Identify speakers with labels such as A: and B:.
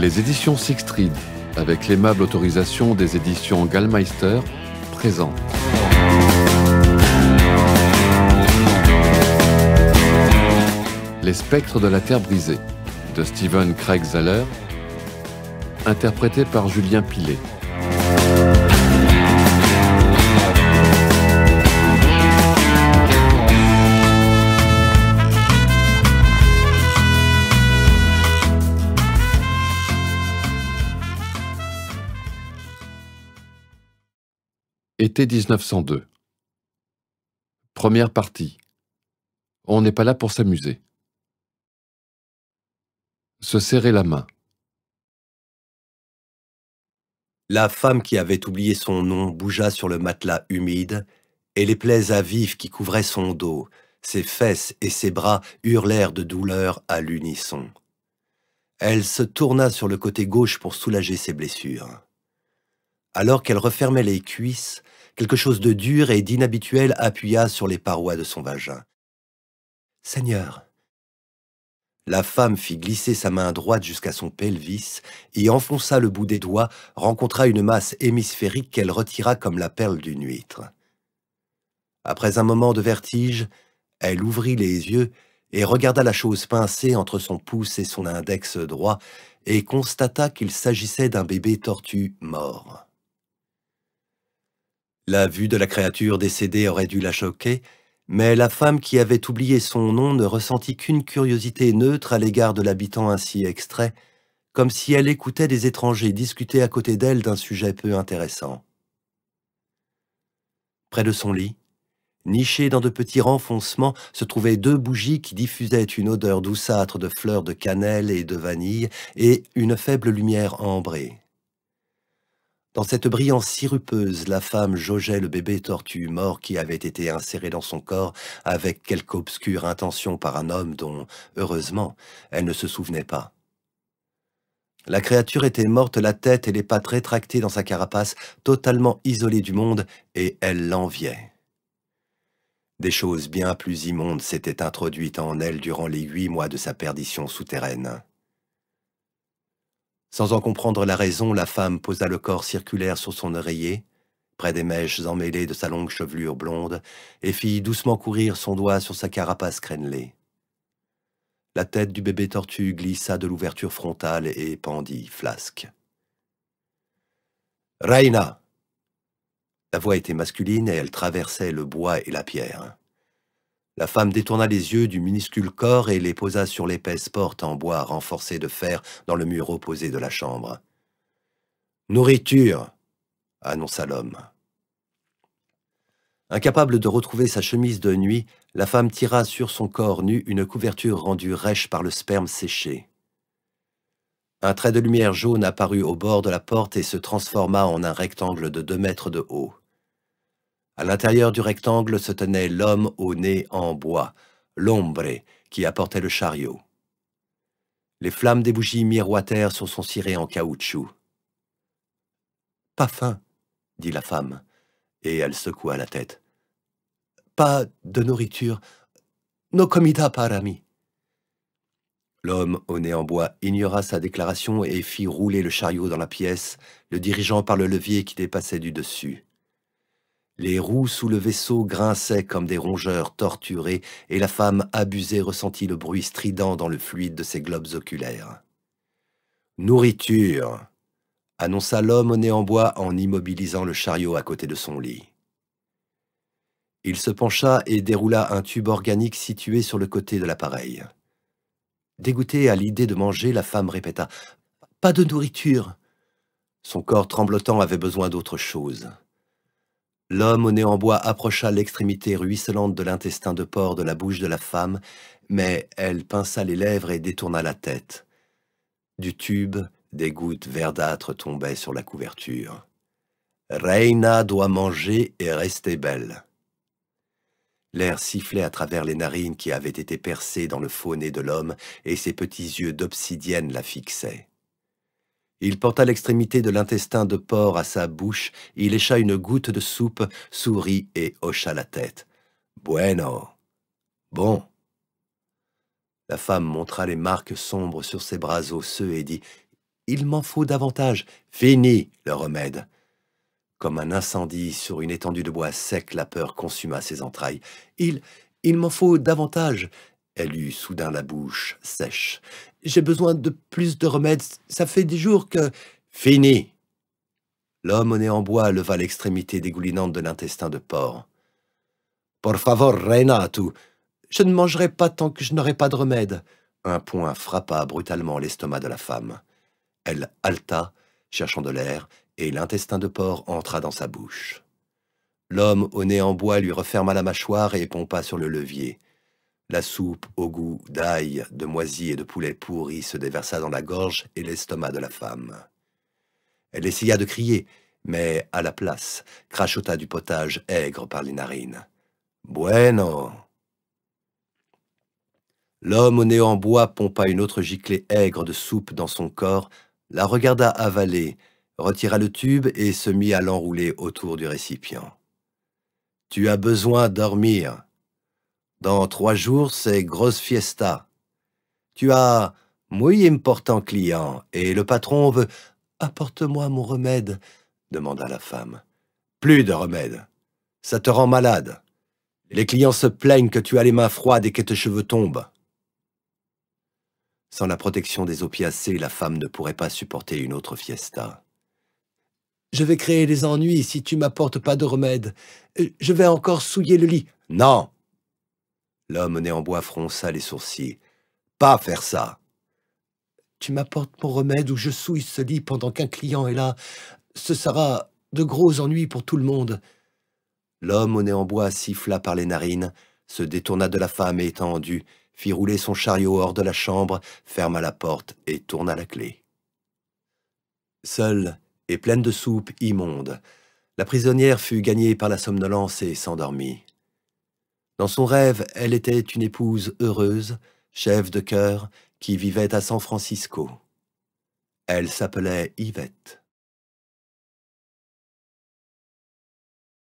A: Les éditions Sixtreed, avec l'aimable autorisation des éditions Gallmeister, présentent Les spectres de la Terre brisée, de Steven Craig Zeller, interprété par Julien Pilet. Été 1902. Première partie. On n'est pas là pour s'amuser. Se serrer la main. La femme qui avait oublié son nom bougea sur le matelas humide, et les plaies à vif qui couvraient son dos, ses fesses et ses bras hurlèrent de douleur à l'unisson. Elle se tourna sur le côté gauche pour soulager ses blessures. Alors qu'elle refermait les cuisses, quelque chose de dur et d'inhabituel appuya sur les parois de son vagin. Seigneur La femme fit glisser sa main droite jusqu'à son pelvis et enfonça le bout des doigts, rencontra une masse hémisphérique qu'elle retira comme la perle d'une huître. Après un moment de vertige, elle ouvrit les yeux et regarda la chose pincée entre son pouce et son index droit et constata qu'il s'agissait d'un bébé tortue mort. La vue de la créature décédée aurait dû la choquer, mais la femme qui avait oublié son nom ne ressentit qu'une curiosité neutre à l'égard de l'habitant ainsi extrait, comme si elle écoutait des étrangers discuter à côté d'elle d'un sujet peu intéressant. Près de son lit, nichées dans de petits renfoncements, se trouvaient deux bougies qui diffusaient une odeur douceâtre de fleurs de cannelle et de vanille et une faible lumière ambrée. Dans cette brillance sirupeuse, la femme jaugeait le bébé tortue mort qui avait été inséré dans son corps avec quelque obscure intention par un homme dont, heureusement, elle ne se souvenait pas. La créature était morte, la tête et les pattes rétractées dans sa carapace, totalement isolée du monde, et elle l'enviait. Des choses bien plus immondes s'étaient introduites en elle durant les huit mois de sa perdition souterraine. Sans en comprendre la raison, la femme posa le corps circulaire sur son oreiller, près des mèches emmêlées de sa longue chevelure blonde, et fit doucement courir son doigt sur sa carapace crénelée. La tête du bébé tortue glissa de l'ouverture frontale et pendit flasque. « Reina !» La voix était masculine et elle traversait le bois et la pierre. La femme détourna les yeux du minuscule corps et les posa sur l'épaisse porte en bois renforcée de fer dans le mur opposé de la chambre. « Nourriture !» annonça l'homme. Incapable de retrouver sa chemise de nuit, la femme tira sur son corps nu une couverture rendue rêche par le sperme séché. Un trait de lumière jaune apparut au bord de la porte et se transforma en un rectangle de deux mètres de haut. À l'intérieur du rectangle se tenait l'homme au nez en bois, l'ombre, qui apportait le chariot. Les flammes des bougies miroitèrent sur son ciré en caoutchouc. « Pas faim, » dit la femme, et elle secoua la tête. « Pas de nourriture. nos comidas par ami. L'homme au nez en bois ignora sa déclaration et fit rouler le chariot dans la pièce, le dirigeant par le levier qui dépassait du dessus. Les roues sous le vaisseau grinçaient comme des rongeurs torturés, et la femme abusée ressentit le bruit strident dans le fluide de ses globes oculaires. Nourriture annonça l'homme au nez en bois en immobilisant le chariot à côté de son lit. Il se pencha et déroula un tube organique situé sur le côté de l'appareil. Dégoûtée à l'idée de manger, la femme répéta ⁇ Pas de nourriture !⁇ Son corps tremblotant avait besoin d'autre chose. L'homme au nez en bois approcha l'extrémité ruisselante de l'intestin de porc de la bouche de la femme, mais elle pinça les lèvres et détourna la tête. Du tube, des gouttes verdâtres tombaient sur la couverture. Reina doit manger et rester belle. L'air sifflait à travers les narines qui avaient été percées dans le faux nez de l'homme, et ses petits yeux d'obsidienne la fixaient. Il porta l'extrémité de l'intestin de porc à sa bouche, il écha une goutte de soupe, sourit et hocha la tête. Bueno. Bon. La femme montra les marques sombres sur ses bras osseux et dit Il m'en faut davantage. Fini le remède. Comme un incendie sur une étendue de bois sec, la peur consuma ses entrailles. Il, il m'en faut davantage. Elle eut soudain la bouche sèche j'ai besoin de plus de remèdes. Ça fait des jours que... Fini L'homme au nez en bois leva l'extrémité dégoulinante de l'intestin de porc. Por favor, tu. »« Je ne mangerai pas tant que je n'aurai pas de remède. Un poing frappa brutalement l'estomac de la femme. Elle halta, cherchant de l'air, et l'intestin de porc entra dans sa bouche. L'homme au nez en bois lui referma la mâchoire et pompa sur le levier. La soupe au goût d'ail, de moisi et de poulet pourri se déversa dans la gorge et l'estomac de la femme. Elle essaya de crier, mais à la place, crachota du potage aigre par les narines. Bueno L'homme au nez en bois pompa une autre giclée aigre de soupe dans son corps, la regarda avaler, retira le tube et se mit à l'enrouler autour du récipient. « Tu as besoin de dormir, dans trois jours, c'est grosse fiesta. Tu as muy important client et le patron veut Apporte-moi mon remède, demanda la femme. Plus de remède. Ça te rend malade. Les clients se plaignent que tu as les mains froides et que tes cheveux tombent. Sans la protection des opiacés, la femme ne pourrait pas supporter une autre fiesta. Je vais créer des ennuis si tu m'apportes pas de remède. Je vais encore souiller le lit. Non, L'homme nez en bois fronça les sourcils. Pas faire ça. Tu m'apportes mon remède ou je souille ce lit pendant qu'un client est là. Ce sera de gros ennuis pour tout le monde. L'homme au nez en bois siffla par les narines, se détourna de la femme étendue, fit rouler son chariot hors de la chambre, ferma la porte et tourna la clé. Seule et pleine de soupe immonde, la prisonnière fut gagnée par la somnolence et s'endormit. Dans son rêve, elle était une épouse heureuse, chef de cœur, qui vivait à San Francisco. Elle s'appelait Yvette.